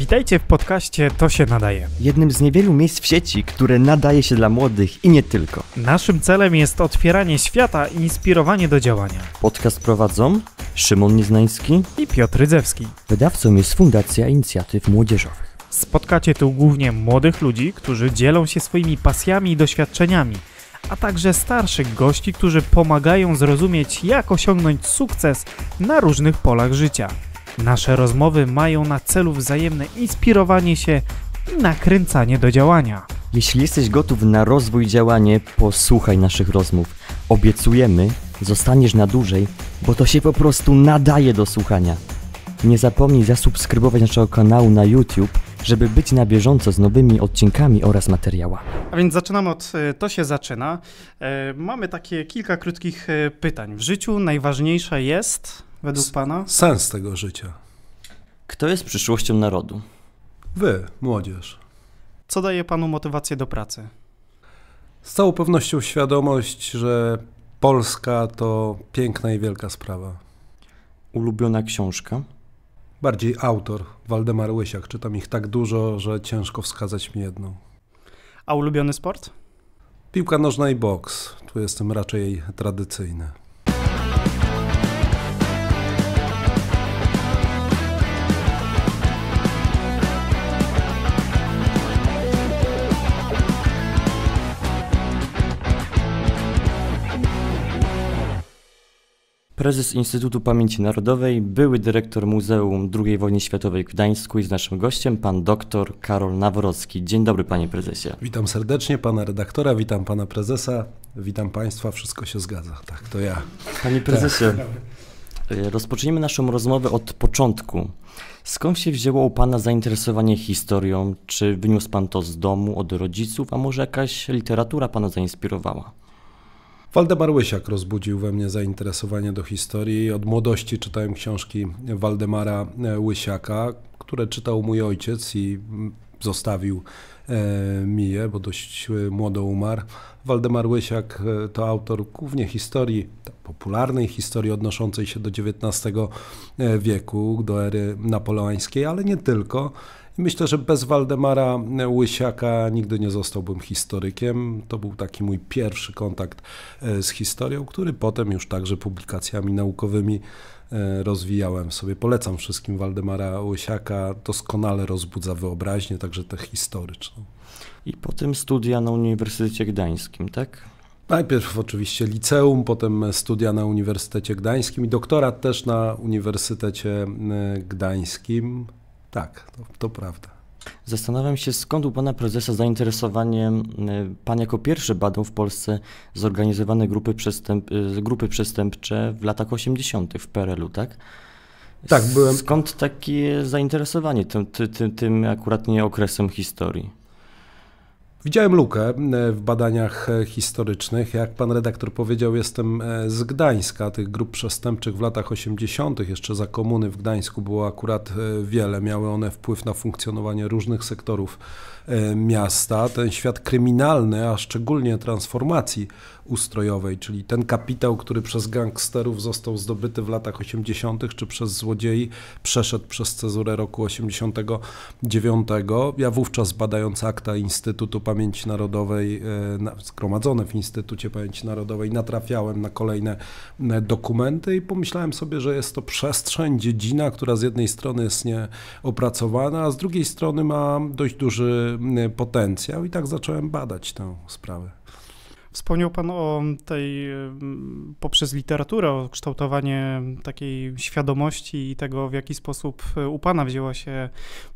Witajcie w podcaście To się nadaje. Jednym z niewielu miejsc w sieci, które nadaje się dla młodych i nie tylko. Naszym celem jest otwieranie świata i inspirowanie do działania. Podcast prowadzą Szymon Nieznański i Piotr Rydzewski. Wydawcą jest Fundacja Inicjatyw Młodzieżowych. Spotkacie tu głównie młodych ludzi, którzy dzielą się swoimi pasjami i doświadczeniami, a także starszych gości, którzy pomagają zrozumieć, jak osiągnąć sukces na różnych polach życia. Nasze rozmowy mają na celu wzajemne inspirowanie się i nakręcanie do działania. Jeśli jesteś gotów na rozwój działanie, posłuchaj naszych rozmów. Obiecujemy, zostaniesz na dłużej, bo to się po prostu nadaje do słuchania. Nie zapomnij zasubskrybować naszego kanału na YouTube, żeby być na bieżąco z nowymi odcinkami oraz materiałami. A więc zaczynamy od y, To się zaczyna. Y, mamy takie kilka krótkich y, pytań. W życiu najważniejsze jest według Pana? Sens tego życia. Kto jest przyszłością narodu? Wy, młodzież. Co daje Panu motywację do pracy? Z całą pewnością świadomość, że Polska to piękna i wielka sprawa. Ulubiona książka? Bardziej autor, Waldemar Łysiak. Czytam ich tak dużo, że ciężko wskazać mi jedną. A ulubiony sport? Piłka nożna i boks. Tu jestem raczej tradycyjny. prezes Instytutu Pamięci Narodowej, były dyrektor Muzeum II Wojny Światowej w Gdańsku i z naszym gościem pan dr Karol Nawrocki. Dzień dobry panie prezesie. Witam serdecznie pana redaktora, witam pana prezesa, witam państwa, wszystko się zgadza. Tak, to ja. Panie tak. prezesie, tak. rozpoczniemy naszą rozmowę od początku. Skąd się wzięło u pana zainteresowanie historią? Czy wyniósł pan to z domu, od rodziców, a może jakaś literatura pana zainspirowała? Waldemar Łysiak rozbudził we mnie zainteresowanie do historii. Od młodości czytałem książki Waldemara e, Łysiaka, które czytał mój ojciec i mm, zostawił e, je, bo dość e, młodo umarł. Waldemar Łysiak to autor głównie historii, popularnej historii odnoszącej się do XIX wieku, do ery napoleońskiej, ale nie tylko. Myślę, że bez Waldemara Łysiaka nigdy nie zostałbym historykiem. To był taki mój pierwszy kontakt e, z historią, który potem już także publikacjami naukowymi e, rozwijałem sobie. Polecam wszystkim Waldemara Łysiaka. Doskonale rozbudza wyobraźnię, także tę historyczną. I potem studia na Uniwersytecie Gdańskim, tak? Najpierw oczywiście liceum, potem studia na Uniwersytecie Gdańskim i doktorat też na Uniwersytecie e, Gdańskim. Tak, to, to prawda. Zastanawiam się, skąd u pana prezesa zainteresowanie. Y, pan jako pierwszy badał w Polsce zorganizowane grupy, przestęp, y, grupy przestępcze w latach 80. w PRL-u, tak? Tak, byłem. Skąd takie zainteresowanie tym, tym, tym akurat nie okresem historii? Widziałem lukę e, w badaniach e, historycznych. Jak pan redaktor powiedział, jestem e, z Gdańska. Tych grup przestępczych w latach 80., jeszcze za komuny w Gdańsku było akurat wiele. Miały one wpływ na funkcjonowanie różnych sektorów miasta. Ten świat kryminalny, a szczególnie transformacji ustrojowej, czyli ten kapitał, który przez gangsterów został zdobyty w latach 80., czy przez złodziei, przeszedł przez cezurę roku 89. Ja wówczas badając akta Instytutu Pamięci Narodowej, e, zgromadzone w Instytucie Pamięci Narodowej, natrafiałem na kolejne e, dokumenty i pomyślałem sobie, że jest to przestrzeń, dziedzina, która z jednej strony jest nieopracowana, a z drugiej strony ma dość duży e, potencjał i tak zacząłem badać tę sprawę. Wspomniał Pan o tej, poprzez literaturę, o kształtowanie takiej świadomości i tego, w jaki sposób e, u Pana wzięło się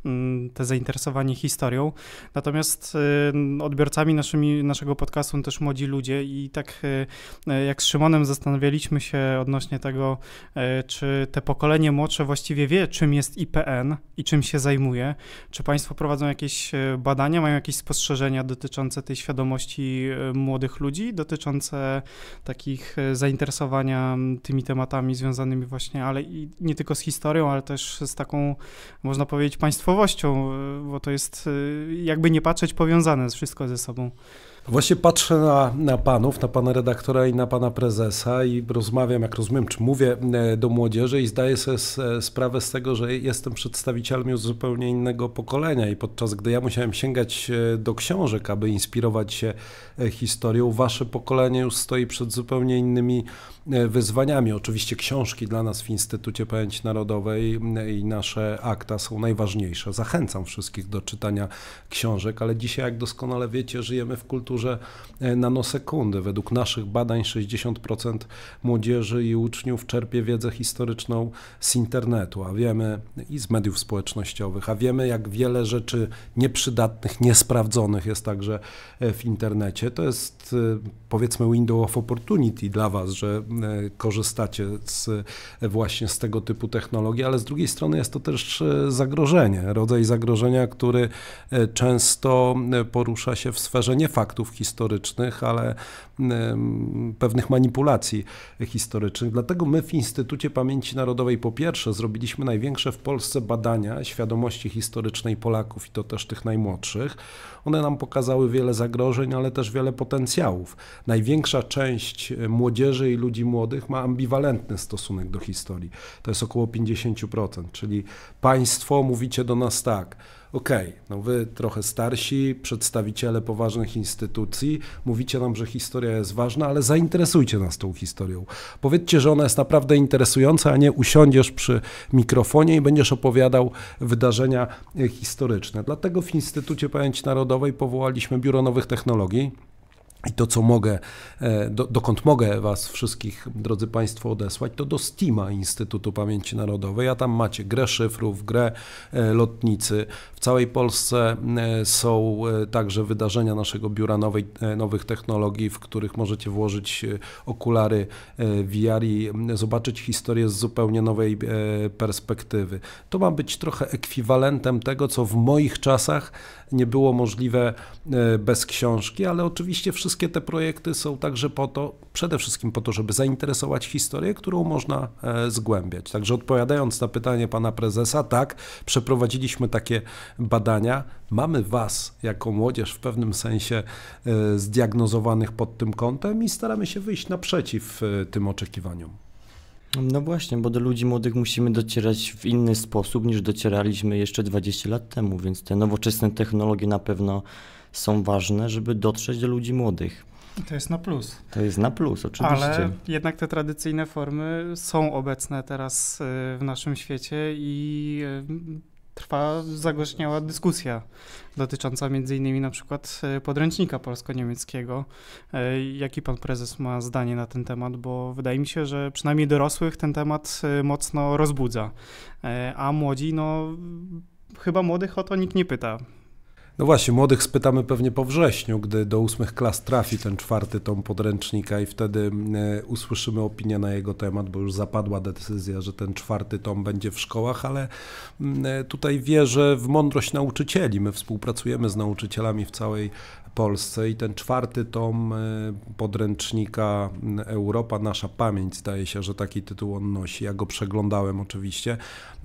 mm, te zainteresowanie historią. Natomiast odbiorcami naszymi, naszego podcastu też młodzi ludzie i tak e, e, jak z Szymonem zastanawialiśmy się odnośnie tego, czy te pokolenie młodsze właściwie wie, czym jest IPN i czym się zajmuje. Czy Państwo prowadzą jakieś badania, mają jakieś spostrzeżenia dotyczące tej świadomości młodych ludzi? ludzi dotyczące takich e, zainteresowania tymi tematami związanymi właśnie, ale i nie tylko z historią, ale też z taką, można powiedzieć, państwowością, e, bo to jest e, jakby nie patrzeć powiązane wszystko ze sobą. Właśnie patrzę na, na panów, na pana redaktora i na pana prezesa i rozmawiam, jak rozumiem, czy mówię e, do młodzieży i zdaję sobie e, sprawę z tego, że jestem przedstawicielem już zupełnie innego pokolenia i podczas gdy ja musiałem sięgać e, do książek, aby inspirować się historią, wasze pokolenie już stoi przed zupełnie innymi E, wyzwaniami. Oczywiście książki dla nas w Instytucie Pamięci Narodowej i nasze akta są najważniejsze. Zachęcam wszystkich do czytania książek, ale dzisiaj, jak doskonale wiecie, żyjemy w kulturze e, nanosekundy. Według naszych badań 60% młodzieży i uczniów czerpie wiedzę historyczną z internetu, a wiemy i z mediów społecznościowych, a wiemy, jak wiele rzeczy nieprzydatnych, niesprawdzonych jest także e, w internecie. To jest powiedzmy window of opportunity dla Was, że E, korzystacie z, e, właśnie z tego typu technologii, ale z drugiej strony jest to też e, zagrożenie, rodzaj zagrożenia, który często porusza się w sferze nie faktów historycznych, ale pewnych manipulacji historycznych. Dlatego my w Instytucie Pamięci Narodowej po pierwsze zrobiliśmy największe w Polsce badania świadomości historycznej Polaków i to też tych najmłodszych. One nam pokazały wiele zagrożeń, ale też wiele potencjałów. Największa część młodzieży i ludzi młodych ma ambiwalentny stosunek do historii. To jest około 50%, czyli państwo mówicie do nas tak, okej, okay, no wy trochę starsi, przedstawiciele poważnych instytucji, mówicie nam, że historia jest ważna, ale zainteresujcie nas tą historią. Powiedzcie, że ona jest naprawdę interesująca, a nie usiądziesz przy mikrofonie i będziesz opowiadał wydarzenia e, historyczne. Dlatego w Instytucie Pamięci Narodowej powołaliśmy Biuro Nowych Technologii, i to, co mogę, e, do, dokąd mogę Was wszystkich, drodzy Państwo, odesłać, to do Steama Instytutu Pamięci Narodowej, a tam macie grę szyfrów, grę e, lotnicy. W całej Polsce e, są także wydarzenia naszego Biura Nowej, Nowych Technologii, w których możecie włożyć okulary VR i zobaczyć historię z zupełnie nowej perspektywy. To ma być trochę ekwiwalentem tego, co w moich czasach nie było możliwe bez książki, ale oczywiście wszystko wszystkie te projekty są także po to, przede wszystkim po to, żeby zainteresować historię, którą można e, zgłębiać. Także odpowiadając na pytanie pana prezesa, tak, przeprowadziliśmy takie badania. Mamy was jako młodzież w pewnym sensie e, zdiagnozowanych pod tym kątem i staramy się wyjść naprzeciw e, tym oczekiwaniom. No właśnie, bo do ludzi młodych musimy docierać w inny sposób niż docieraliśmy jeszcze 20 lat temu, więc te nowoczesne technologie na pewno są ważne, żeby dotrzeć do ludzi młodych. to jest na plus. To jest na plus, oczywiście. Ale jednak te tradycyjne formy są obecne teraz y, w naszym świecie i y, trwa zagłośniała dyskusja dotycząca między innymi na przykład y, podręcznika polsko-niemieckiego. Jaki pan prezes ma zdanie na ten temat? Bo wydaje mi się, że przynajmniej dorosłych ten temat mocno rozbudza, a młodzi, no chyba młodych o to nikt nie pyta. No właśnie, młodych spytamy pewnie po wrześniu, gdy do ósmych klas trafi ten czwarty tom podręcznika i wtedy e, usłyszymy opinię na jego temat, bo już zapadła decyzja, że ten czwarty tom będzie w szkołach, ale mm, e, tutaj wierzę w mądrość nauczycieli. My współpracujemy z nauczycielami w całej Polsce i ten czwarty tom e, podręcznika Europa, nasza pamięć, zdaje się, że taki tytuł on nosi. Ja go przeglądałem oczywiście.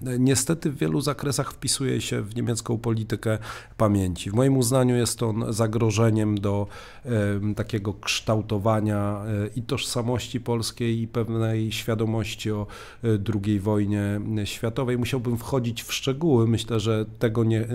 E, niestety w wielu zakresach wpisuje się w niemiecką politykę pamięci. W moim uznaniu jest on zagrożeniem do e, takiego kształtowania i tożsamości polskiej i pewnej świadomości o II wojnie światowej. Musiałbym wchodzić w szczegóły. Myślę, że tego nie,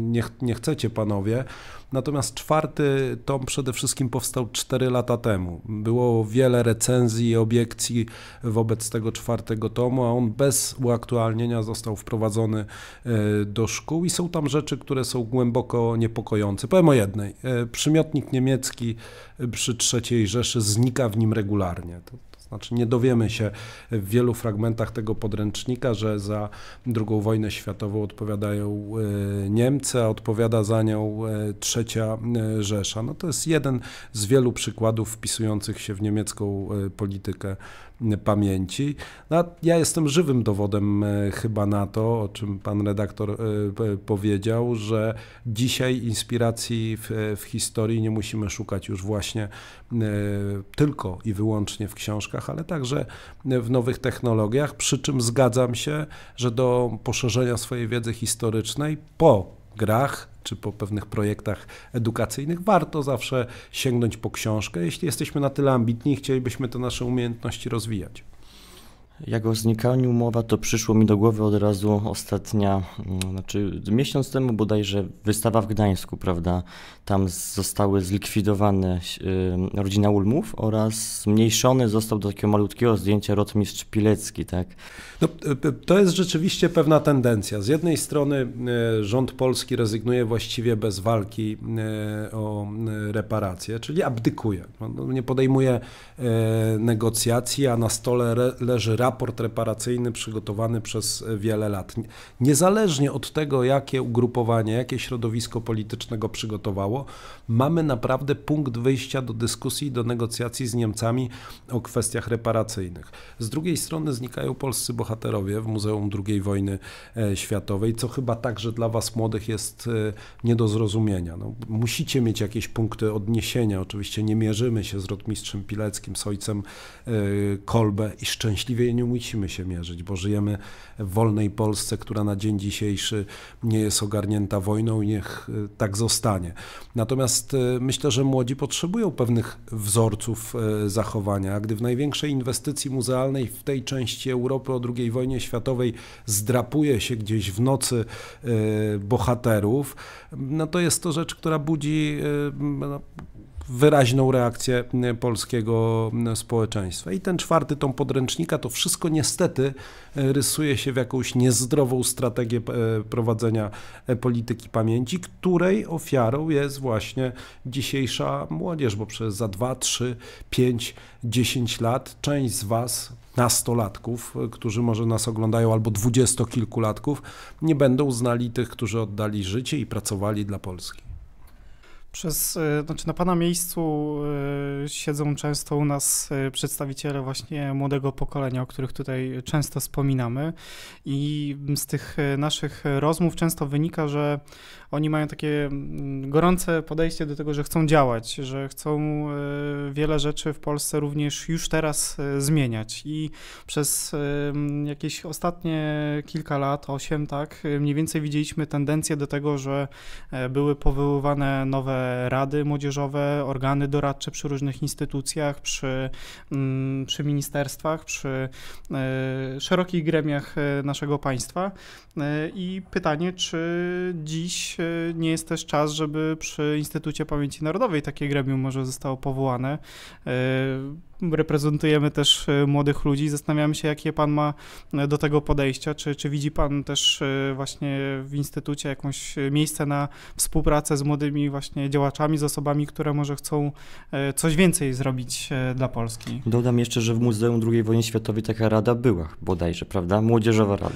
nie, nie chcecie panowie. Natomiast czwarty tom przede wszystkim powstał 4 lata temu. Było wiele recenzji i obiekcji wobec tego czwartego tomu, a on bez uaktualnienia został wprowadzony e, do szkół i są tam rzeczy, które są głęboko niepokojące. Powiem o jednej. E, przymiotnik niemiecki przy trzeciej Rzeszy znika w nim regularnie. To znaczy nie dowiemy się w wielu fragmentach tego podręcznika, że za II wojnę światową odpowiadają e, Niemcy, a odpowiada za nią e, trzecia e, Rzesza. No to jest jeden z wielu przykładów wpisujących się w niemiecką politykę pamięci. No, ja jestem żywym dowodem e, chyba na to, o czym pan redaktor e, powiedział, że dzisiaj inspiracji w, w historii nie musimy szukać już właśnie e, tylko i wyłącznie w książkach, ale także w nowych technologiach, przy czym zgadzam się, że do poszerzenia swojej wiedzy historycznej po grach czy po pewnych projektach edukacyjnych, warto zawsze sięgnąć po książkę, jeśli jesteśmy na tyle ambitni i chcielibyśmy te nasze umiejętności rozwijać. Jak o znikaniu mowa, to przyszło mi do głowy od razu ostatnia, mm, znaczy miesiąc temu bodajże wystawa w Gdańsku, prawda? Tam zostały zlikwidowane y, rodzina Ulmów oraz zmniejszony został do takiego malutkiego zdjęcia rotmistrz Pilecki, tak? No, to jest rzeczywiście pewna tendencja. Z jednej strony y, rząd polski rezygnuje właściwie bez walki y, o y, reparacje, czyli abdykuje. No, no, nie podejmuje negocjacji, a na stole leży raport raport reparacyjny przygotowany przez e, wiele lat. Niezależnie od tego, jakie ugrupowanie, jakie środowisko polityczne go przygotowało, mamy naprawdę punkt wyjścia do dyskusji, do negocjacji z Niemcami o kwestiach reparacyjnych. Z drugiej strony znikają polscy bohaterowie w Muzeum II Wojny e, Światowej, co chyba także dla Was młodych jest e, nie do zrozumienia. No, musicie mieć jakieś punkty odniesienia. Oczywiście nie mierzymy się z rotmistrzem Pileckim, z ojcem Kolbe i szczęśliwie nie musimy się mierzyć, bo żyjemy w wolnej Polsce, która na dzień dzisiejszy nie jest ogarnięta wojną i niech y, tak zostanie. Natomiast y, myślę, że młodzi potrzebują pewnych wzorców y, zachowania. Gdy w największej inwestycji muzealnej w tej części Europy o II wojnie światowej zdrapuje się gdzieś w nocy bohaterów, no to jest to rzecz, która budzi no, wyraźną reakcję y, polskiego y, społeczeństwa. I ten czwarty tom podręcznika, to wszystko niestety y, rysuje się w jakąś niezdrową strategię prowadzenia polityki pamięci, której ofiarą jest właśnie dzisiejsza młodzież, bo przez za 2, 3, 5, 10 lat część z Was nastolatków, którzy może nas oglądają, albo dwudziestokilkulatków, nie będą znali tych, którzy oddali życie i pracowali dla Polski. Przez, e, znaczy na Pana miejscu e, siedzą często u nas e, przedstawiciele właśnie młodego pokolenia, o których tutaj często wspominamy i z tych naszych rozmów często wynika, że oni mają takie mm, gorące podejście do tego, że chcą działać, że chcą wiele rzeczy w Polsce również już teraz zmieniać i przez jakieś ostatnie kilka lat, osiem tak, mniej więcej widzieliśmy tendencję do tego, że były powoływane nowe rady młodzieżowe, organy doradcze przy różnych instytucjach, przy, mm, przy ministerstwach, przy e, szerokich gremiach e, naszego państwa. E, I pytanie, czy dziś nie jest też czas, żeby przy Instytucie Pamięci Narodowej takie gremium może zostało powołane? reprezentujemy też e, młodych ludzi. Zastanawiamy się, jakie pan ma e, do tego podejścia. Czy, czy widzi pan też e, właśnie w instytucie jakąś miejsce na współpracę z młodymi właśnie działaczami, z osobami, które może chcą coś więcej zrobić dla Polski? Dodam jeszcze, że w Muzeum II Wojny Światowej taka rada była bodajże, prawda? Młodzieżowa rada.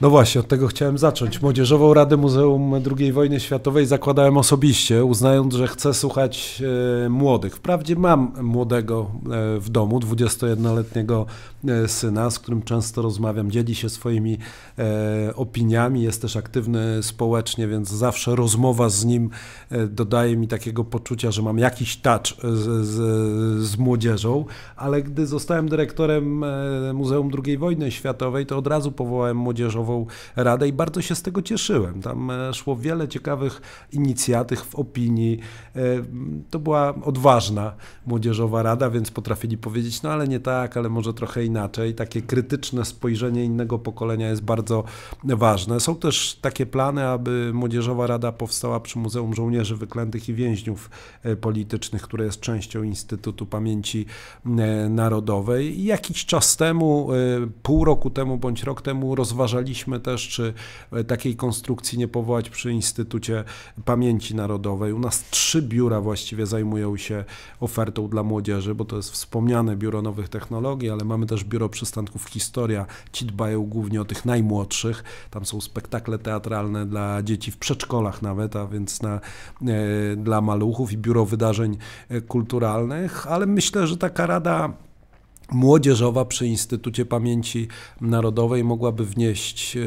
No właśnie, od tego chciałem zacząć. Młodzieżową Radę Muzeum II Wojny Światowej zakładałem osobiście, uznając, że chcę słuchać e, młodych. Wprawdzie mam młodego e, w domu, 21-letniego e, syna, z którym często rozmawiam, dzieli się swoimi e, opiniami, jest też aktywny społecznie, więc zawsze rozmowa z nim e, dodaje mi takiego poczucia, że mam jakiś touch e, z, z, z młodzieżą, ale gdy zostałem dyrektorem Muzeum II Wojny Światowej, to od razu powołałem młodzieżową Radę i bardzo się z tego cieszyłem. Tam e, szło wiele ciekawych inicjatyw w opinii. E, to była odważna młodzieżowa rada, więc potrafili powiedzieć, no ale nie tak, ale może trochę inaczej. Takie krytyczne spojrzenie innego pokolenia jest bardzo ważne. Są też takie plany, aby młodzieżowa rada powstała przy Muzeum Żołnierzy Wyklętych i Więźniów e, Politycznych, które jest częścią Instytutu Pamięci Narodowej. I jakiś czas temu, pół roku temu bądź rok temu rozważali rozważaliśmy też, czy e, takiej konstrukcji nie powołać przy Instytucie Pamięci Narodowej. U nas trzy biura właściwie zajmują się ofertą dla młodzieży, bo to jest wspomniane Biuro Nowych Technologii, ale mamy też Biuro Przystanków Historia. Ci dbają głównie o tych najmłodszych. Tam są spektakle teatralne dla dzieci w przedszkolach nawet, a więc na, e, dla maluchów i Biuro Wydarzeń e, Kulturalnych, ale myślę, że taka rada młodzieżowa przy Instytucie Pamięci Narodowej mogłaby wnieść e,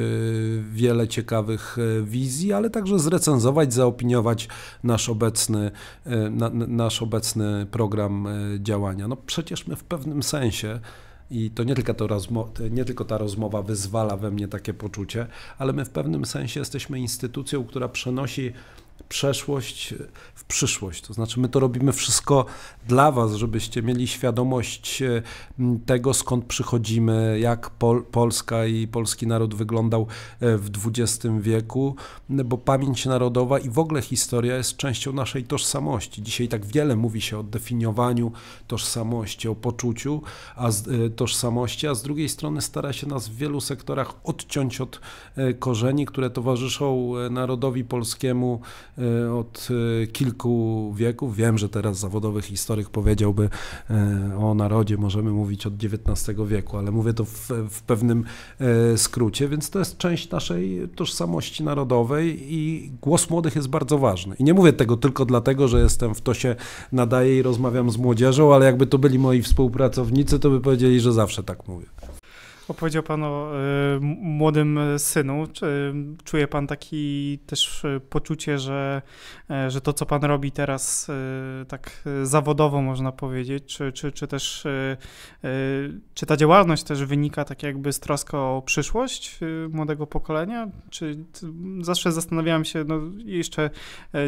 wiele ciekawych e, wizji, ale także zrecenzować, zaopiniować nasz obecny, e, na, nasz obecny program działania. No przecież my w pewnym sensie i to nie tylko, to nie tylko ta rozmowa wyzwala we mnie takie poczucie, ale my w pewnym sensie jesteśmy instytucją, która przenosi przeszłość w przyszłość. To znaczy, my to robimy wszystko dla Was, żebyście mieli świadomość e, tego, skąd przychodzimy, jak Pol Polska i polski naród wyglądał e, w XX wieku, bo pamięć narodowa i w ogóle historia jest częścią naszej tożsamości. Dzisiaj tak wiele mówi się o definiowaniu tożsamości, o poczuciu a z, e, tożsamości, a z drugiej strony stara się nas w wielu sektorach odciąć od korzeni, które towarzyszą narodowi polskiemu Y, od y, kilku wieków. Wiem, że teraz zawodowy historyk powiedziałby y, o narodzie możemy mówić od XIX wieku, ale mówię to w, w pewnym skrócie, więc to jest część naszej tożsamości narodowej i głos młodych jest bardzo ważny. I nie mówię tego tylko dlatego, że jestem w to się nadaje i rozmawiam z młodzieżą, ale jakby to byli moi współpracownicy, to by powiedzieli, że zawsze tak mówię. Opowiedział Pan o y, młodym e, synu. Czy, czuje Pan taki też e, poczucie, że, że to, co Pan robi teraz y, tak zawodowo, można powiedzieć, czy, czy, czy też y, czy ta działalność też wynika tak jakby z troską o przyszłość młodego pokolenia? Czy zawsze zastanawiałem się, no jeszcze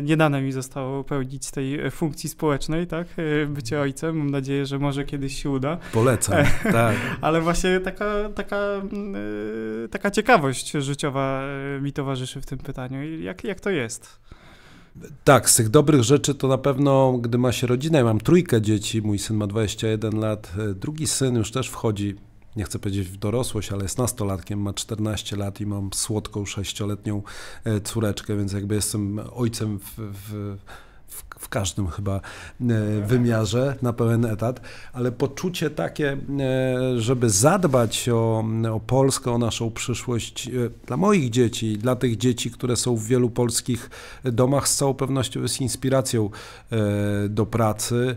nie dane mi zostało pełnić tej funkcji społecznej, tak? Bycie ojcem. Mam nadzieję, że może kiedyś się uda. Polecam, tak. Ale właśnie taka taka, y, taka ciekawość życiowa y, mi towarzyszy w tym pytaniu. Jak, jak to jest? Tak, z tych dobrych rzeczy to na pewno, gdy ma się rodzinę, ja mam trójkę dzieci, mój syn ma 21 lat, y, drugi syn już też wchodzi, nie chcę powiedzieć w dorosłość, ale jest nastolatkiem, ma 14 lat i mam słodką sześcioletnią córeczkę, więc jakby jestem ojcem w, w w, każdym chyba e, wymiarze na pełen etat, ale poczucie takie, e, żeby zadbać o, o Polskę, o naszą przyszłość e, dla moich dzieci, dla tych dzieci, które są w wielu polskich domach, z całą pewnością jest inspiracją do pracy,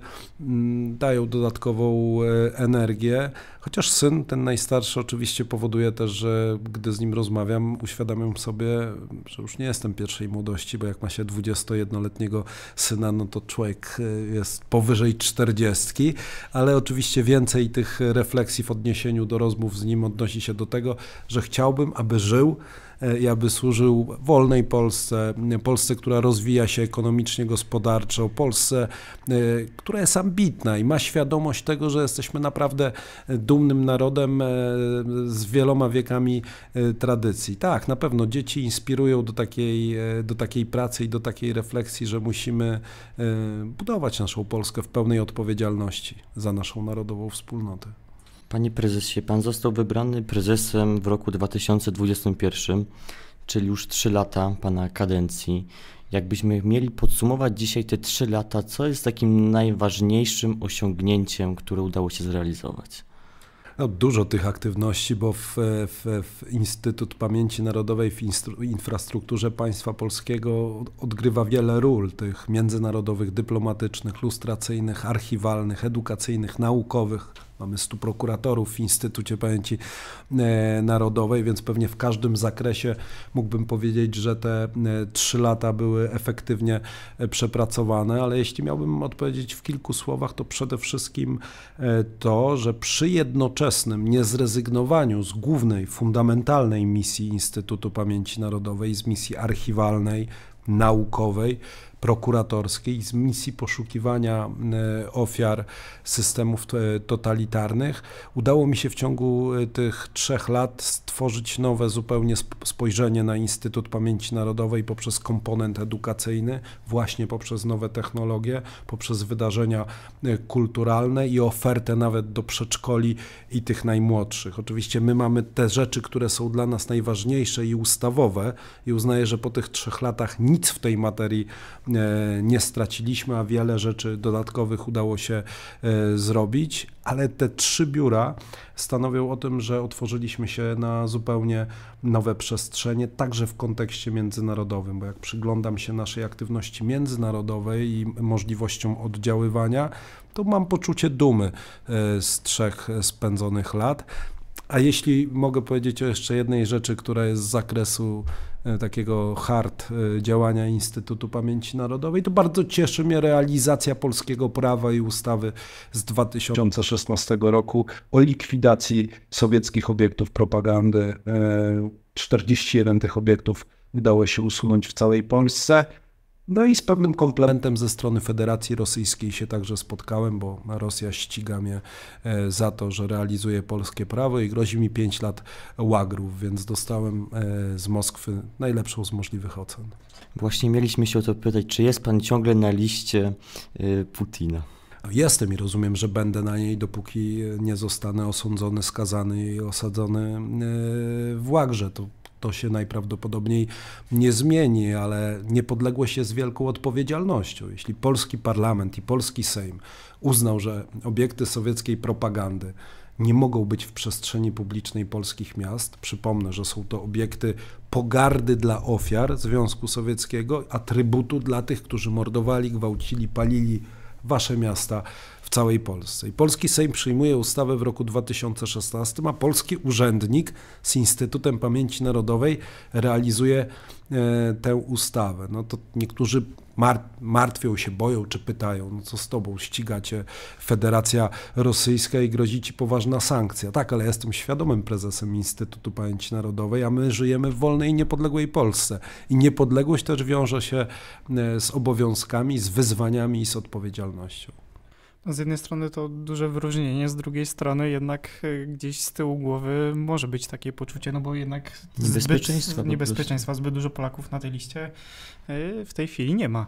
dają dodatkową energię, chociaż syn, ten najstarszy, oczywiście powoduje też, że gdy z nim rozmawiam, uświadamiam sobie, że już nie jestem pierwszej młodości, bo jak ma się 21-letniego syna, no to człowiek y, jest powyżej 40, ale oczywiście więcej tych refleksji w odniesieniu do rozmów z nim odnosi się do tego, że chciałbym, aby żył i e, aby służył wolnej Polsce, Polsce, która rozwija się ekonomicznie, gospodarczo, Polsce, e, która jest ambitna i ma świadomość tego, że jesteśmy naprawdę e, dumnym narodem z wieloma wiekami tradycji. Tak, na pewno dzieci inspirują do takiej, do takiej pracy i do takiej refleksji, że musimy budować naszą Polskę w pełnej odpowiedzialności za naszą narodową wspólnotę. Panie prezesie, pan został wybrany prezesem w roku 2021, czyli już 3 lata pana kadencji. Jakbyśmy mieli podsumować dzisiaj te 3 lata, co jest takim najważniejszym osiągnięciem, które udało się zrealizować? No, dużo tych aktywności, bo w, w, w Instytut Pamięci Narodowej w infrastrukturze państwa polskiego odgrywa wiele ról tych międzynarodowych, dyplomatycznych, lustracyjnych, archiwalnych, edukacyjnych, naukowych, Mamy stu prokuratorów w Instytucie Pamięci e, Narodowej, więc pewnie w każdym zakresie mógłbym powiedzieć, że te e, trzy lata były efektywnie e, przepracowane, ale jeśli miałbym odpowiedzieć w kilku słowach, to przede wszystkim to, że przy jednoczesnym niezrezygnowaniu z głównej, fundamentalnej misji Instytutu Pamięci Narodowej, z misji archiwalnej, naukowej, prokuratorskiej, z misji poszukiwania e, ofiar systemów e, totalitarnych. Udało mi się w ciągu e, tych trzech lat stworzyć nowe zupełnie spojrzenie na Instytut Pamięci Narodowej poprzez komponent edukacyjny, właśnie poprzez nowe technologie, poprzez wydarzenia kulturalne i ofertę nawet do przedszkoli i tych najmłodszych. Oczywiście my mamy te rzeczy, które są dla nas najważniejsze i ustawowe i uznaję, że po tych trzech latach nic w tej materii E, nie straciliśmy, a wiele rzeczy dodatkowych udało się e, zrobić, ale te trzy biura stanowią o tym, że otworzyliśmy się na zupełnie nowe przestrzenie, także w kontekście międzynarodowym, bo jak przyglądam się naszej aktywności międzynarodowej i możliwościom oddziaływania, to mam poczucie dumy e, z trzech spędzonych lat. A jeśli mogę powiedzieć o jeszcze jednej rzeczy, która jest z zakresu e, takiego hard e, działania Instytutu Pamięci Narodowej, to bardzo cieszy mnie realizacja polskiego prawa i ustawy z 2016 roku o likwidacji sowieckich obiektów propagandy. 41 e, tych obiektów udało się usunąć w całej Polsce. No i z pewnym komplementem ze strony Federacji Rosyjskiej się także spotkałem, bo Rosja ściga mnie e, za to, że realizuje polskie prawo i grozi mi 5 lat łagrów, więc dostałem e, z Moskwy najlepszą z możliwych ocen. Właśnie mieliśmy się o to pytać, czy jest pan ciągle na liście e, Putina? Jestem i rozumiem, że będę na niej, dopóki nie zostanę osądzony, skazany i osadzony w łagrze. To to się najprawdopodobniej nie zmieni, ale niepodległość jest wielką odpowiedzialnością. Jeśli polski parlament i polski Sejm uznał, że obiekty sowieckiej propagandy nie mogą być w przestrzeni publicznej polskich miast. Przypomnę, że są to obiekty pogardy dla ofiar Związku Sowieckiego, atrybutu dla tych, którzy mordowali, gwałcili, palili wasze miasta całej Polsce. I polski Sejm przyjmuje ustawę w roku 2016, a polski urzędnik z Instytutem Pamięci Narodowej realizuje e, tę ustawę. No to niektórzy martwią się, boją czy pytają, no co z tobą, ścigacie Federacja Rosyjska i grozi ci poważna sankcja. Tak, ale jestem świadomym prezesem Instytutu Pamięci Narodowej, a my żyjemy w wolnej i niepodległej Polsce. I niepodległość też wiąże się e, z obowiązkami, z wyzwaniami i z odpowiedzialnością z jednej strony to duże wyróżnienie, z drugiej strony jednak e, gdzieś z tyłu głowy może być takie poczucie, no bo jednak zbyt, niebezpieczeństwa, zbyt dużo Polaków na tej liście e, w tej chwili nie ma.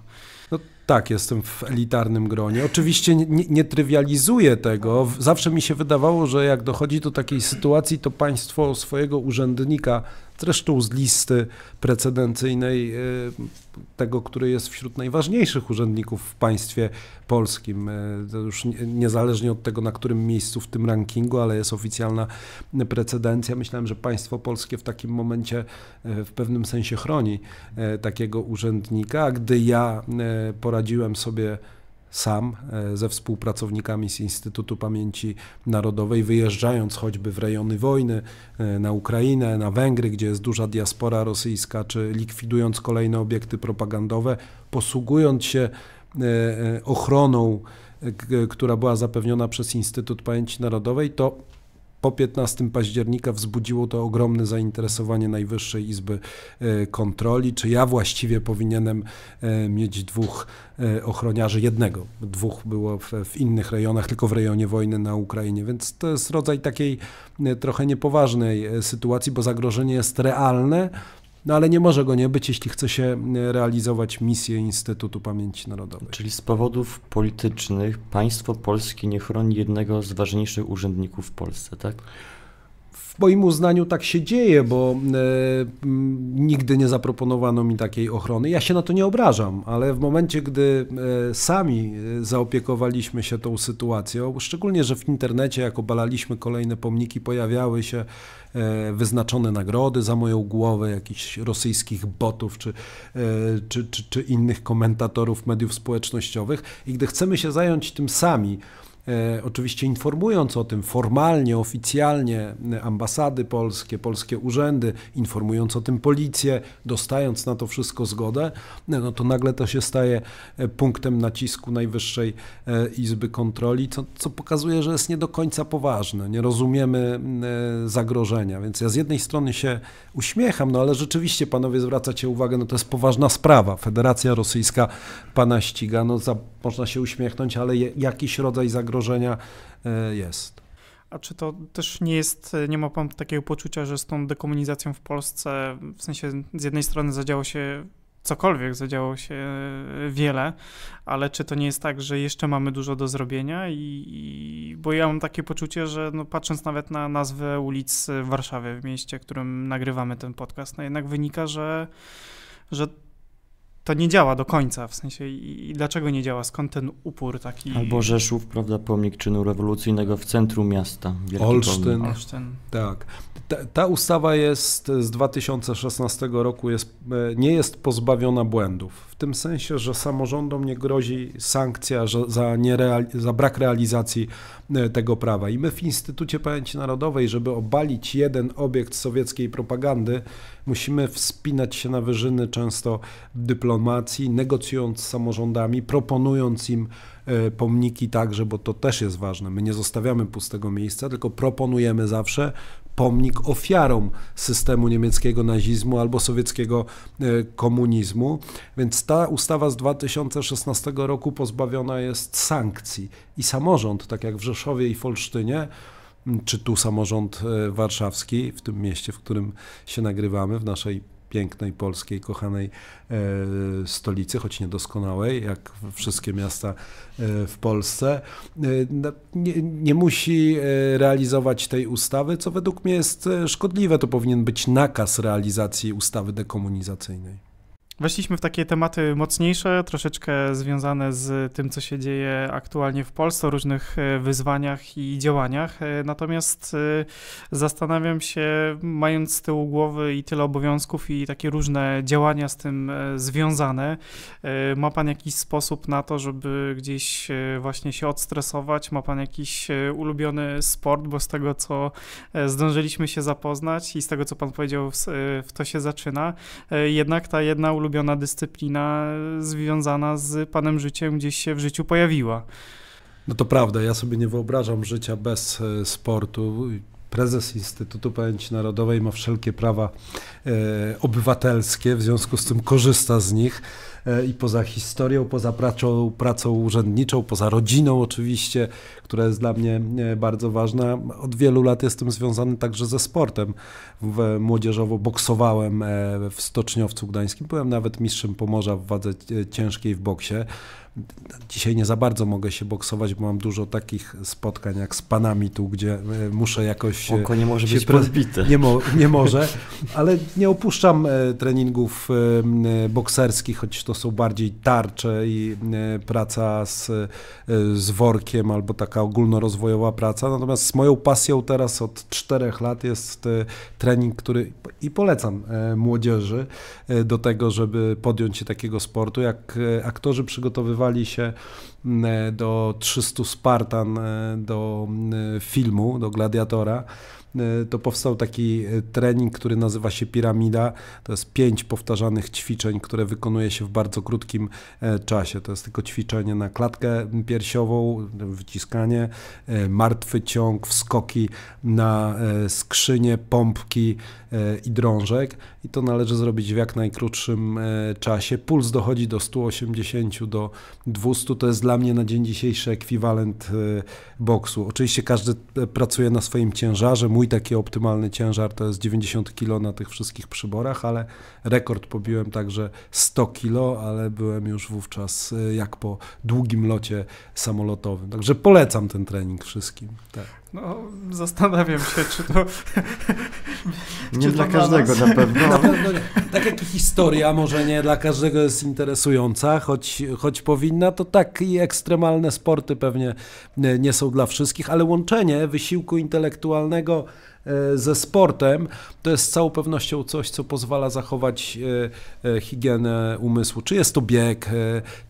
No tak, jestem w elitarnym gronie. Oczywiście nie, nie trywializuję tego. Zawsze mi się wydawało, że jak dochodzi do takiej sytuacji, to państwo swojego urzędnika, zresztą z listy precedencyjnej, y, tego, który jest wśród najważniejszych urzędników w państwie polskim, y, już niezależnie od tego, na którym miejscu w tym rankingu, ale jest oficjalna precedencja. Myślałem, że państwo polskie w takim momencie y, w pewnym sensie chroni takiego urzędnika, a gdy ja po poradziłem sobie sam e, ze współpracownikami z Instytutu Pamięci Narodowej, wyjeżdżając choćby w rejony wojny, e, na Ukrainę, na Węgry, gdzie jest duża diaspora rosyjska, czy likwidując kolejne obiekty propagandowe, posługując się e, ochroną, która była zapewniona przez Instytut Pamięci Narodowej, to po 15 października wzbudziło to ogromne zainteresowanie Najwyższej Izby e, Kontroli. Czy ja właściwie powinienem e, mieć dwóch e, ochroniarzy, jednego? Dwóch było w, w innych rejonach, tylko w rejonie wojny na Ukrainie, więc to jest rodzaj takiej trochę niepoważnej sytuacji, bo zagrożenie jest realne no ale nie może go nie być, jeśli chce się realizować misję Instytutu Pamięci Narodowej. Czyli z powodów politycznych państwo polskie nie chroni jednego z ważniejszych urzędników w Polsce, tak? w moim uznaniu tak się dzieje, bo e, nigdy nie zaproponowano mi takiej ochrony. Ja się na to nie obrażam, ale w momencie, gdy e, sami e, zaopiekowaliśmy się tą sytuacją, szczególnie, że w internecie, jak obalaliśmy kolejne pomniki, pojawiały się e, wyznaczone nagrody za moją głowę jakichś rosyjskich botów czy, e, czy, czy, czy innych komentatorów mediów społecznościowych i gdy chcemy się zająć tym sami, E, oczywiście informując o tym formalnie, oficjalnie e, ambasady polskie, polskie urzędy, informując o tym policję, dostając na to wszystko zgodę, e, no to nagle to się staje punktem nacisku Najwyższej Izby Kontroli, co, co pokazuje, że jest nie do końca poważne, nie rozumiemy zagrożenia, więc ja z jednej strony się uśmiecham, no ale rzeczywiście panowie zwracacie uwagę, no to jest poważna sprawa. Federacja Rosyjska pana ściga no, za można się uśmiechnąć, ale jakiś rodzaj zagrożenia e, jest. A czy to też nie jest, e, nie ma pan takiego poczucia, że z tą dekomunizacją w Polsce, w sensie z jednej strony zadziało się cokolwiek, zadziało się e, wiele, ale czy to nie jest tak, że jeszcze mamy dużo do zrobienia? I, i bo ja mam takie poczucie, że no, patrząc nawet na nazwę ulic w Warszawie, w mieście, w którym nagrywamy ten podcast, no jednak wynika, że że to nie działa do końca, w sensie i, i, dlaczego nie działa, skąd ten upór taki... Albo Rzeszów, prawda, pomnik czynu rewolucyjnego w centrum miasta. Wielki Olsztyn. Olsztyn. Tak. Ta, ta, ustawa jest z 2016 roku, jest, e, nie jest pozbawiona błędów, w tym sensie, że samorządom nie grozi sankcja za, niereal, za brak realizacji e, tego prawa. I my w Instytucie Pamięci Narodowej, żeby obalić jeden obiekt sowieckiej propagandy, musimy wspinać się na wyżyny często dyplomatyczne dyplomacji, negocjując z samorządami, proponując im e, pomniki także, bo to też jest ważne. My nie zostawiamy pustego miejsca, tylko proponujemy zawsze pomnik ofiarom systemu niemieckiego nazizmu albo sowieckiego e, komunizmu. Więc ta ustawa z 2016 roku pozbawiona jest sankcji i samorząd, tak jak w Rzeszowie i w Olsztynie, czy tu samorząd e, warszawski, w tym mieście, w którym się nagrywamy, w naszej pięknej polskiej, kochanej e, stolicy, choć niedoskonałej, jak wszystkie miasta e, w Polsce, e, nie, nie, musi realizować tej ustawy, co według mnie jest szkodliwe. To powinien być nakaz realizacji ustawy dekomunizacyjnej. Weszliśmy w takie tematy mocniejsze, troszeczkę związane z tym, co się dzieje aktualnie w Polsce, o różnych e, wyzwaniach i działaniach. E, natomiast e, zastanawiam się, mając z tyłu głowy i tyle obowiązków i takie różne działania z tym związane, ma Pan jakiś sposób na to, żeby gdzieś właśnie się odstresować? Ma Pan jakiś ulubiony sport? Bo z tego, co zdążyliśmy się zapoznać i z tego, co Pan powiedział, w to się zaczyna. Jednak ta jedna ulubiona ulubiona dyscyplina związana z panem życiem gdzieś się w życiu pojawiła. No to prawda, ja sobie nie wyobrażam życia bez e, sportu prezes Instytutu Pamięci Narodowej ma wszelkie prawa e, obywatelskie, w związku z tym korzysta z nich. E, i poza historią, poza pracą, pracą urzędniczą, poza rodziną oczywiście, która jest dla mnie e, bardzo ważna. Od wielu lat jestem związany także ze sportem. W, młodzieżowo boksowałem e, w Stoczniowcu Gdańskim, byłem nawet mistrzem Pomorza w wadze ciężkiej w boksie. Dzisiaj nie za bardzo mogę się boksować, bo mam dużo takich spotkań jak z panami tu, gdzie e, muszę jakoś. E, Oko nie może być podbite. Nie, mo nie może, ale nie opuszczam e, treningów bokserskich, choć to są bardziej tarcze i praca z, z workiem albo taka ogólnorozwojowa praca. Natomiast z moją pasją teraz od czterech lat jest trening, który i polecam młodzieży do tego, żeby podjąć się takiego sportu. Jak aktorzy przygotowywali przygotowywali się mm, e, do 300 Spartan e, do e, filmu, do Gladiatora to powstał taki trening, który nazywa się piramida. To jest pięć powtarzanych ćwiczeń, które wykonuje się w bardzo krótkim czasie. To jest tylko ćwiczenie na klatkę piersiową, wyciskanie, martwy ciąg, wskoki na skrzynie, pompki, E, i drążek i to należy zrobić w jak najkrótszym e, czasie. Puls dochodzi do 180 do 200, to jest dla mnie na dzień dzisiejszy ekwiwalent e, boksu. Oczywiście każdy pracuje na swoim ciężarze, mój taki optymalny ciężar to jest 90 kg na tych wszystkich przyborach, ale rekord pobiłem także 100 kg, ale byłem już wówczas jak po długim locie samolotowym. Także polecam ten trening wszystkim. Tak. No, zastanawiam się, czy to. nie czy dla to każdego na pewno. na pewno nie. Tak jak historia może nie dla każdego jest interesująca, choć, choć powinna, to tak i ekstremalne sporty pewnie nie są dla wszystkich, ale łączenie wysiłku intelektualnego E, ze sportem, to jest z całą pewnością coś, co pozwala zachować e, e, higienę umysłu. Czy jest to bieg,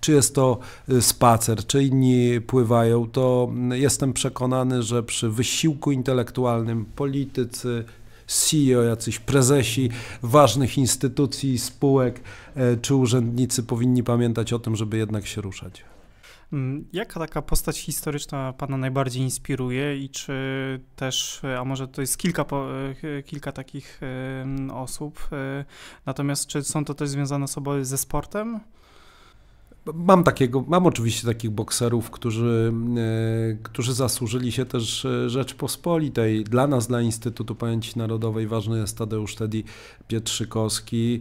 czy jest to spacer, czy inni pływają, to mm, jestem przekonany, że przy wysiłku intelektualnym politycy, CEO, jacyś prezesi ważnych instytucji, spółek czy urzędnicy powinni pamiętać o tym, żeby jednak się ruszać. Mm, jaka taka postać historyczna Pana najbardziej inspiruje i czy też, e, a może to jest kilka, e, kilka takich e, mm, osób, natomiast czy są to też związane osoby ze sportem? Mam takiego, mam oczywiście takich bokserów, którzy, którzy zasłużyli się też Rzeczpospolitej. Dla nas, dla Instytutu Pamięci Narodowej ważny jest Tadeusz Teddy Pietrzykowski,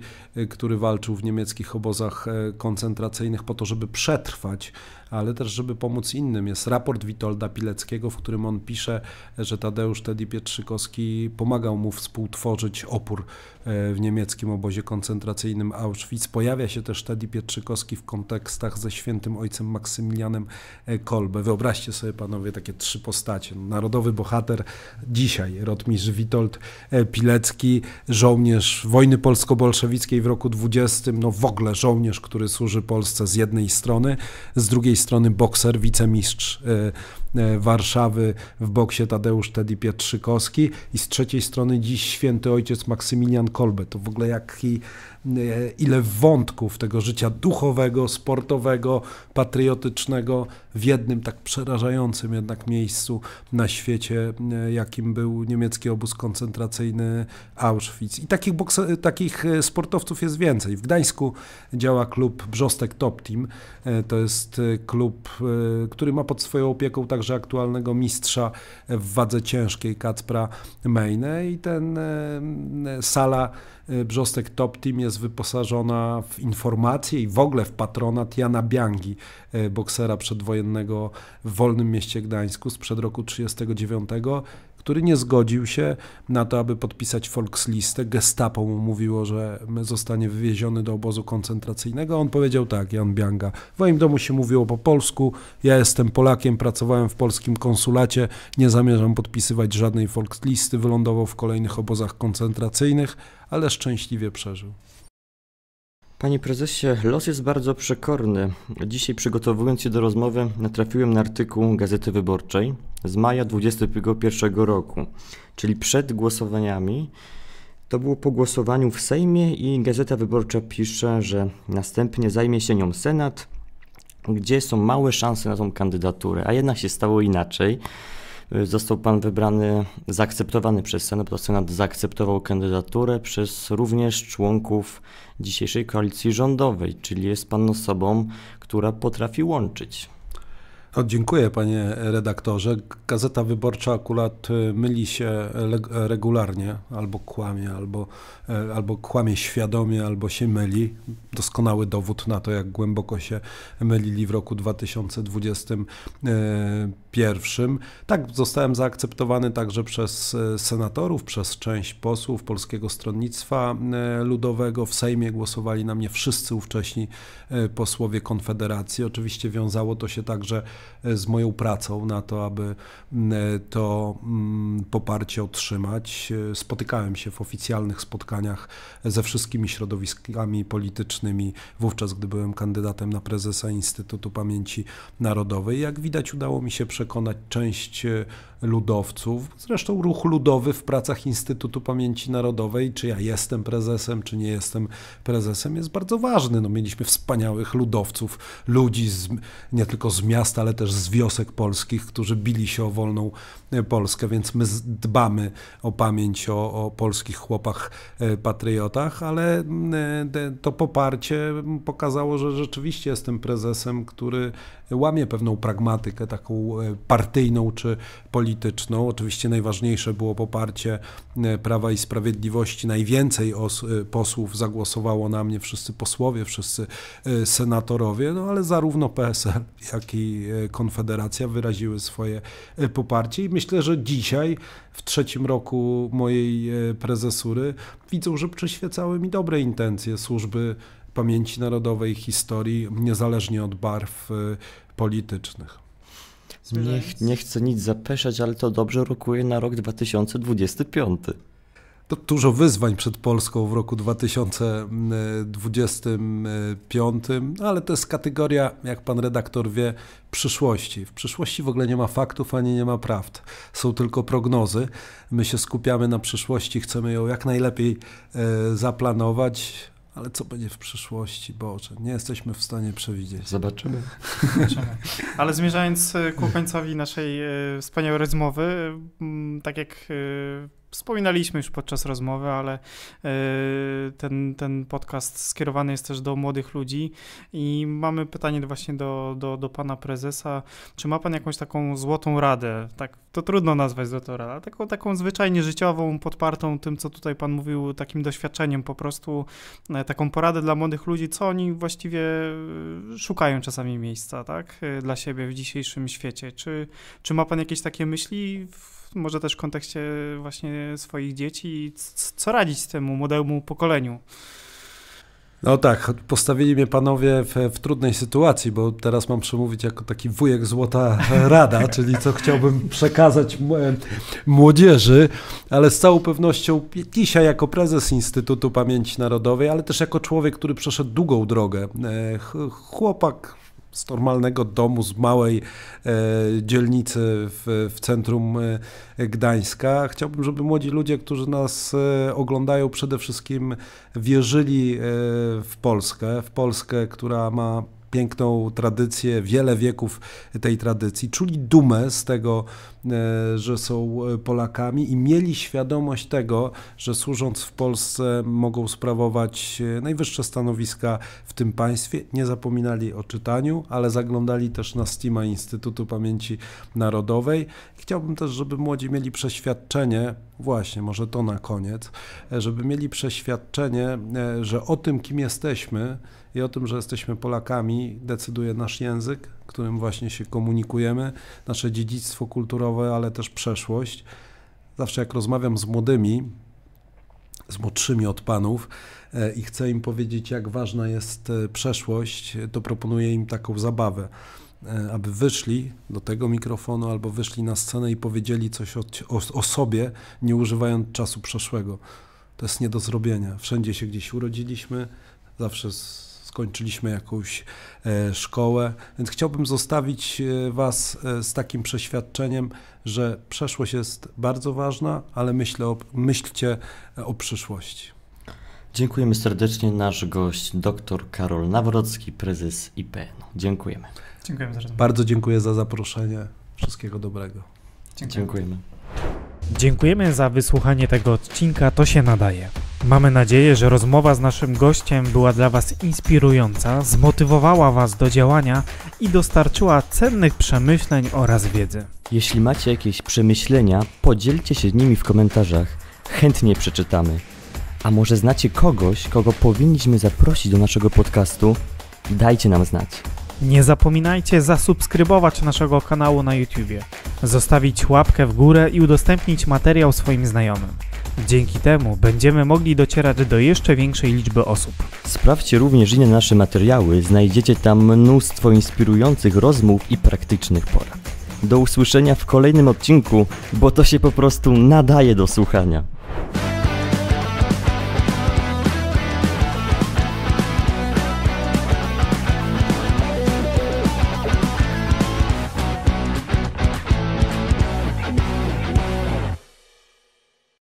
który walczył w niemieckich obozach koncentracyjnych po to, żeby przetrwać ale też, żeby pomóc innym. Jest raport Witolda Pileckiego, w którym on pisze, że Tadeusz Teddy Pietrzykowski pomagał mu współtworzyć opór e, w niemieckim obozie koncentracyjnym Auschwitz. Pojawia się też Teddy Pietrzykowski w kontekstach ze świętym ojcem Maksymilianem e, Kolbe. Wyobraźcie sobie, panowie, takie trzy postacie. No, narodowy bohater dzisiaj, rotmistrz Witold e, Pilecki, żołnierz wojny polsko-bolszewickiej w roku 20, no w ogóle żołnierz, który służy Polsce z jednej strony, z drugiej strony strony bokser, wicemistrz y, E, Warszawy w boksie Tadeusz Teddy Pietrzykowski i z trzeciej strony dziś święty ojciec Maksymilian Kolbe. To w ogóle jaki e, ile wątków tego życia duchowego, sportowego, patriotycznego w jednym tak przerażającym jednak miejscu na świecie, e, jakim był niemiecki obóz koncentracyjny Auschwitz. I takich, bokse, takich sportowców jest więcej. W Gdańsku działa klub Brzostek Top Team. To jest klub, który ma pod swoją opieką także także aktualnego mistrza w wadze ciężkiej Kacpra Mejne i ten e, e, sala e, Brzostek Top Team jest wyposażona w informacje i w ogóle w patronat Jana Biangi, boksera przedwojennego w Wolnym Mieście Gdańsku sprzed roku 1939 który nie zgodził się na to, aby podpisać Volkslistę. Gestapo mu mówiło, że zostanie wywieziony do obozu koncentracyjnego. On powiedział tak, Jan Bianga, w moim domu się mówiło po polsku, ja jestem Polakiem, pracowałem w polskim konsulacie, nie zamierzam podpisywać żadnej Volkslisty, wylądował w kolejnych obozach koncentracyjnych, ale szczęśliwie przeżył. Panie prezesie, los jest bardzo przekorny. Dzisiaj przygotowując się do rozmowy natrafiłem na artykuł Gazety Wyborczej z maja 2021 roku, czyli przed głosowaniami. To było po głosowaniu w Sejmie i Gazeta Wyborcza pisze, że następnie zajmie się nią Senat, gdzie są małe szanse na tą kandydaturę, a jednak się stało inaczej został pan wybrany, zaakceptowany przez Senat, bo Senat zaakceptował kandydaturę przez również członków dzisiejszej koalicji rządowej, czyli jest pan osobą, która potrafi łączyć. No, dziękuję panie redaktorze. Gazeta Wyborcza akurat y, myli się regularnie, albo kłamie, albo, e, albo kłamie świadomie, albo się myli. Doskonały dowód na to, jak głęboko się mylili w roku 2020 pierwszym. Tak, zostałem zaakceptowany także przez e, senatorów, przez część posłów Polskiego Stronnictwa e, Ludowego. W Sejmie głosowali na mnie wszyscy ówcześni e, posłowie Konfederacji. Oczywiście wiązało to się także z moją pracą na to, aby to poparcie otrzymać. Spotykałem się w oficjalnych spotkaniach ze wszystkimi środowiskami politycznymi wówczas, gdy byłem kandydatem na prezesa Instytutu Pamięci Narodowej. Jak widać, udało mi się przekonać przekonać część e, ludowców. Zresztą ruch ludowy w pracach Instytutu Pamięci Narodowej, czy ja jestem prezesem, czy nie jestem prezesem, jest bardzo ważny. No, mieliśmy wspaniałych ludowców, ludzi z, nie tylko z miasta, ale też z wiosek polskich, którzy bili się o wolną e, Polskę, więc my dbamy o pamięć o, o polskich chłopach e, patriotach, ale e, to poparcie pokazało, że rzeczywiście jestem prezesem, który łamie pewną pragmatykę taką partyjną czy polityczną polityczną. Oczywiście najważniejsze było poparcie e, Prawa i Sprawiedliwości. Najwięcej e, posłów zagłosowało na mnie, wszyscy posłowie, wszyscy e, senatorowie, no ale zarówno PSL, jak i Konfederacja wyraziły swoje poparcie i myślę, że dzisiaj, w trzecim roku mojej prezesury, widzą, że przyświecały mi dobre intencje służby pamięci narodowej, historii, niezależnie od barw politycznych. Nie, nie chcę nic zapeszać, ale to dobrze rokuje na rok 2025. To dużo wyzwań przed Polską w roku 2025, ale to jest kategoria, jak pan redaktor wie, przyszłości. W przyszłości w ogóle nie ma faktów ani nie ma prawd. Są tylko prognozy. My się skupiamy na przyszłości, chcemy ją jak najlepiej e, zaplanować, ale co będzie w przyszłości, Boże, nie jesteśmy w stanie przewidzieć. Zobaczymy. Zobaczymy. Ale zmierzając e, ku końcowi naszej e, wspaniałej rozmowy, tak jak e, wspominaliśmy już podczas rozmowy, ale e, ten, ten podcast skierowany jest też do młodych ludzi i mamy pytanie właśnie do, do, do pana prezesa. Czy ma pan jakąś taką złotą radę? Tak, to trudno nazwać złotą radę, taką, taką zwyczajnie życiową, podpartą tym, co tutaj pan mówił, takim doświadczeniem po prostu, e, taką poradę dla młodych ludzi, co oni właściwie e, szukają czasami miejsca, tak, dla siebie w dzisiejszym świecie. Czy, czy ma pan jakieś takie myśli w może też w kontekście właśnie swoich dzieci, co radzić temu młodemu pokoleniu? No tak, postawili mnie panowie w, w, trudnej sytuacji, bo teraz mam przemówić jako taki wujek złota rada, czyli co chciałbym przekazać młodzieży, ale z całą pewnością dzisiaj jako prezes Instytutu Pamięci Narodowej, ale też jako człowiek, który przeszedł długą drogę. E, chłopak z normalnego domu, z małej e, dzielnicy w, w centrum e, Gdańska. Chciałbym, żeby młodzi ludzie, którzy nas e, oglądają, przede wszystkim wierzyli e, w Polskę, w Polskę, która ma piękną tradycję, wiele wieków tej tradycji. Czuli dumę z tego, e, że są e, Polakami i mieli świadomość tego, że służąc w Polsce mogą sprawować e, najwyższe stanowiska w tym państwie. Nie zapominali o czytaniu, ale zaglądali też na Steama Instytutu Pamięci Narodowej. Chciałbym też, żeby młodzi mieli przeświadczenie, właśnie, może to na koniec, żeby mieli przeświadczenie, że o tym, kim jesteśmy, i o tym, że jesteśmy Polakami, decyduje nasz język, którym właśnie się komunikujemy, nasze dziedzictwo kulturowe, ale też przeszłość. Zawsze jak rozmawiam z młodymi, z młodszymi od panów e, i chcę im powiedzieć, jak ważna jest e, przeszłość, to proponuję im taką zabawę e, aby wyszli do tego mikrofonu albo wyszli na scenę i powiedzieli coś o, o, o, sobie, nie używając czasu przeszłego. To jest nie do zrobienia. Wszędzie się gdzieś urodziliśmy, zawsze z skończyliśmy jakąś e, szkołę. Więc chciałbym zostawić e, Was e, z takim przeświadczeniem, że przeszłość jest bardzo ważna, ale myślę o, myślcie o przyszłości. Dziękujemy serdecznie. Nasz gość dr Karol Nawrocki, prezes IPN. Dziękujemy. Dziękujemy za rozmowę. Bardzo dziękuję za zaproszenie. Wszystkiego dobrego. Dziękujemy. Dziękujemy. Dziękujemy za wysłuchanie tego odcinka, to się nadaje. Mamy nadzieję, że rozmowa z naszym gościem była dla Was inspirująca, zmotywowała Was do działania i dostarczyła cennych przemyśleń oraz wiedzy. Jeśli macie jakieś przemyślenia, podzielcie się nimi w komentarzach. Chętnie przeczytamy. A może znacie kogoś, kogo powinniśmy zaprosić do naszego podcastu? Dajcie nam znać. Nie zapominajcie zasubskrybować naszego kanału na YouTube, zostawić łapkę w górę i udostępnić materiał swoim znajomym. Dzięki temu będziemy mogli docierać do jeszcze większej liczby osób. Sprawdźcie również inne nasze materiały, znajdziecie tam mnóstwo inspirujących rozmów i praktycznych porad. Do usłyszenia w kolejnym odcinku, bo to się po prostu nadaje do słuchania.